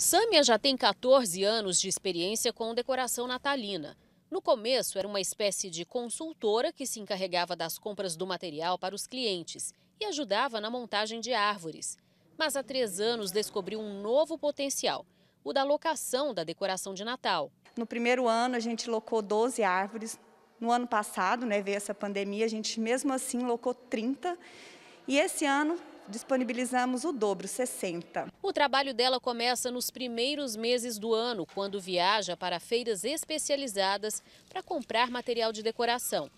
Sâmia já tem 14 anos de experiência com decoração natalina. No começo, era uma espécie de consultora que se encarregava das compras do material para os clientes e ajudava na montagem de árvores. Mas há três anos descobriu um novo potencial, o da locação da decoração de Natal. No primeiro ano, a gente locou 12 árvores. No ano passado, né, veio essa pandemia, a gente mesmo assim locou 30. E esse ano disponibilizamos o dobro, 60. O trabalho dela começa nos primeiros meses do ano, quando viaja para feiras especializadas para comprar material de decoração.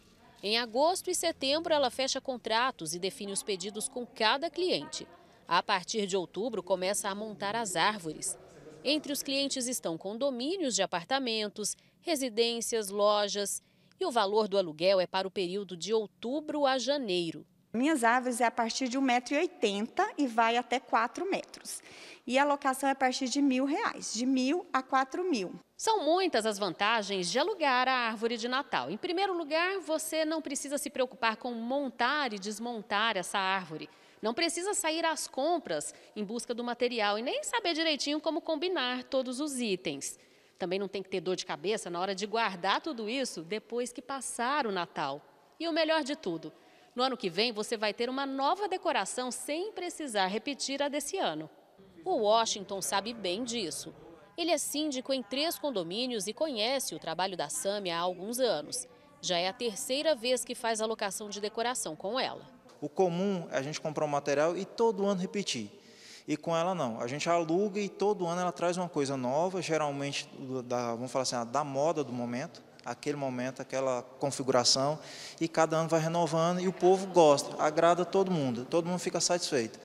Em agosto e setembro, ela fecha contratos e define os pedidos com cada cliente. A partir de outubro, começa a montar as árvores. Entre os clientes estão condomínios de apartamentos, residências, lojas. E o valor do aluguel é para o período de outubro a janeiro. Minhas árvores é a partir de 1,80m e vai até 4 metros. E a locação é a partir de mil reais, de mil a quatro mil. São muitas as vantagens de alugar a árvore de Natal. Em primeiro lugar, você não precisa se preocupar com montar e desmontar essa árvore. Não precisa sair às compras em busca do material e nem saber direitinho como combinar todos os itens. Também não tem que ter dor de cabeça na hora de guardar tudo isso depois que passar o Natal. E o melhor de tudo, no ano que vem, você vai ter uma nova decoração sem precisar repetir a desse ano. O Washington sabe bem disso. Ele é síndico em três condomínios e conhece o trabalho da SAMI há alguns anos. Já é a terceira vez que faz alocação de decoração com ela. O comum é a gente comprar um material e todo ano repetir. E com ela não. A gente aluga e todo ano ela traz uma coisa nova, geralmente da, vamos falar assim, ah, da moda do momento aquele momento, aquela configuração, e cada ano vai renovando e o povo gosta, agrada todo mundo, todo mundo fica satisfeito.